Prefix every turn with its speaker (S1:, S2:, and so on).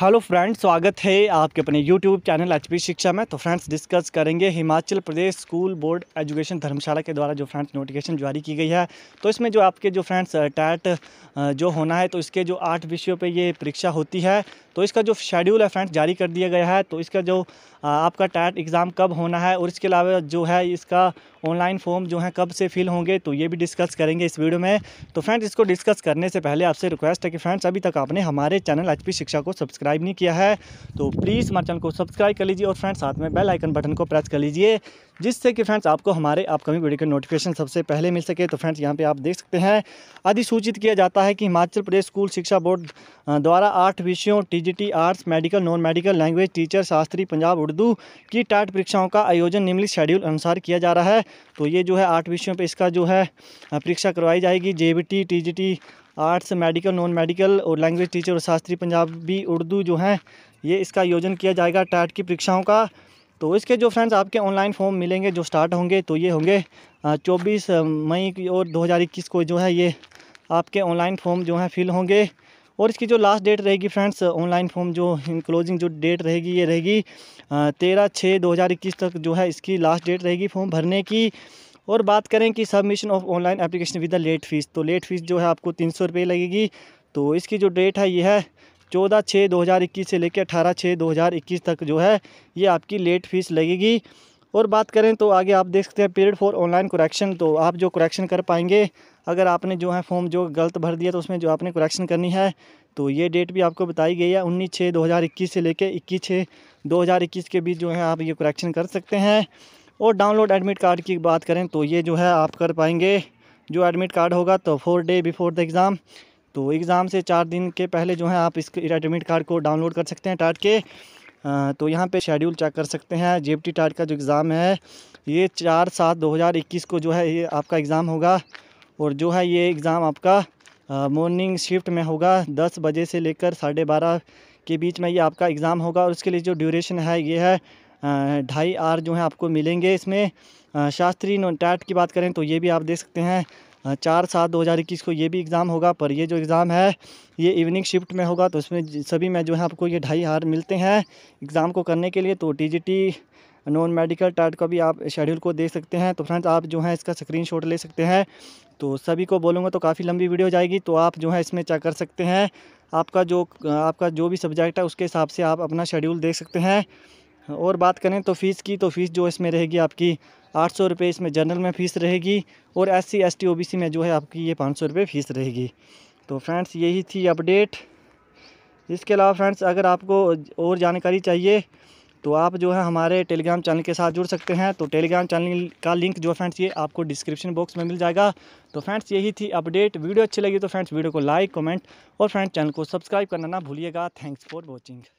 S1: hello friends स्वागत है आपके अपने यूट्यूब चैनल एच शिक्षा में तो फ्रेंड्स डिस्कस करेंगे Himachal Pradesh school board education Dharamshala के द्वारा जो फ्रेंड्स नोटिफिकेशन जारी की गई है तो इसमें जो आपके जो फ्रेंड्स टैट जो होना है तो इसके जो आठ विषयों पे ये परीक्षा होती है तो इसका जो शेड्यूल है फ्रेंड्स जारी कर दिया गया है तो इसका जो आपका टैट एग्ज़ाम कब होना है और इसके अलावा जो है इसका ऑनलाइन फॉर्म जो है कब से फिल होंगे तो ये भी डिस्कस करेंगे इस वीडियो में तो फ्रेंड्स इसको डिस्कस करने से पहले आपसे रिक्वेस्ट है कि फ्रेंड्स अभी तक आपने हमारे चैनल एच शिक्षा को सब्सक्राइब नहीं किया है तो प्लीज़ हमारे चैनल को सब्सक्राइब कर लीजिए और फ्रेंड्स साथ में बेल आइकन बटन को प्रेस कर लीजिए जिससे कि फ्रेंड्स आपको हमारे अपकमिंग वीडियो के नोटिफिकेशन सबसे पहले मिल सके तो फ्रेंड्स यहाँ पर आप देख सकते हैं अधिसूचित किया जाता है कि हिमाचल प्रदेश स्कूल शिक्षा बोर्ड द्वारा आठ विषयों T T arts medical non medical language teacher Shastri Punjab Urdu की टाट परीक्षाओं का आयोजन निम्नलिखित शेड्यूल अनुसार किया जा रहा है तो ये जो है आठ विषयों पर इसका जो है परीक्षा करवाई जाएगी J T arts medical non medical और लैंग्वेज टीचर और शास्त्री पंजाबी उर्दू जो हैं ये इसका आयोजन किया जाएगा टाट की परीक्षाओं का तो इसके जो फ्रेंड्स आपके ऑनलाइन फॉर्म मिलेंगे जो स्टार्ट होंगे तो ये होंगे चौबीस मई और 2021 को जो है ये आपके ऑनलाइन फॉर्म जो हैं फिल होंगे और इसकी जो लास्ट डेट रहेगी फ्रेंड्स ऑनलाइन फॉर्म जो क्लोजिंग जो डेट रहेगी ये रहेगी तेरह छः दो हज़ार इक्कीस तक जो है इसकी लास्ट डेट रहेगी फॉर्म भरने की और बात करें कि submission of online application with the late fees तो लेट फ़ीस जो है आपको तीन सौ रुपये लगेगी तो इसकी जो डेट है ये है चौदह छः दो हज़ार इक्कीस से लेकर अठारह छः दो हज़ार इक्कीस तक जो है ये आपकी लेट फ़ीस लगेगी और बात करें तो आगे आप देख सकते हैं पीरियड फॉर ऑनलाइन करेक्शन तो आप जो करेक्शन कर पाएंगे अगर आपने जो है फॉर्म जो गलत भर दिया तो उसमें जो आपने करेक्शन करनी है तो ये डेट भी आपको बताई गई है उन्नीस छः दो हज़ार इक्कीस से लेकर इक्कीस छः दो हज़ार इक्कीस के बीच जो है आप ये करेक्शन कर सकते हैं और डाउनलोड एडमिट कार्ड की बात करें तो ये जो है आप कर पाएंगे जो एडमिट कार्ड होगा तो four day before the exam तो एग्ज़ाम से चार दिन के पहले जो है आप इस एडमिट कार्ड को डाउनलोड कर सकते हैं टाट के तो यहाँ पे शेड्यूल चेक कर सकते हैं जे पी टाट का जो एग्ज़ाम है ये चार सात दो हज़ार इक्कीस को जो है ये आपका एग्ज़ाम होगा और जो है ये एग्ज़ाम आपका मॉर्निंग शिफ्ट में होगा दस बजे से लेकर साढ़े बारह के बीच में ये आपका एग्ज़ाम होगा और उसके लिए जो ड्यूरेशन है ये है ढाई आर जो है आपको मिलेंगे इसमें शास्त्री टैट की बात करें तो ये भी आप देख सकते हैं चार सात दो हज़ार इक्कीस को ये भी एग्ज़ाम होगा पर ये जो एग्ज़ाम है ये इवनिंग शिफ्ट में होगा तो इसमें सभी में जो है आपको ये ढाई हार मिलते हैं एग्ज़ाम को करने के लिए तो टी नॉन मेडिकल टाइट का भी आप शेड्यूल को देख सकते हैं तो फ्रेंड्स आप जो है इसका शॉट ले सकते हैं तो सभी को बोलूँगा तो काफ़ी लंबी वीडियो जाएगी तो आप जो है इसमें चेक कर सकते हैं आपका जो आपका जो भी सब्जेक्ट है उसके हिसाब से आप अपना शेड्यूल देख सकते हैं और बात करें तो फ़ीस की तो फ़ीस जो इसमें रहेगी आपकी आठ सौ रुपये इसमें जनरल में फ़ीस रहेगी और S C S T O B C में जो है आपकी ये पाँच सौ रुपये फ़ीस रहेगी तो फ्रेंड्स यही थी अपडेट इसके अलावा फ्रेंड्स अगर आपको और जानकारी चाहिए तो आप जो है हमारे टेलीग्राम चैनल के साथ जुड़ सकते हैं तो टेलीग्राम चैनल का लिंक जो है फ्रेंड्स ये आपको डिस्क्रिप्शन बॉक्स में मिल जाएगा तो फ्रेंड्स यही थी अपडेट वीडियो अच्छी लगी तो फ्रेंड्स वीडियो को लाइक कमेंट और फ्रेंड्स चैनल को सब्सक्राइब करना ना भूलिएगा थैंक्स फॉर वॉचिंग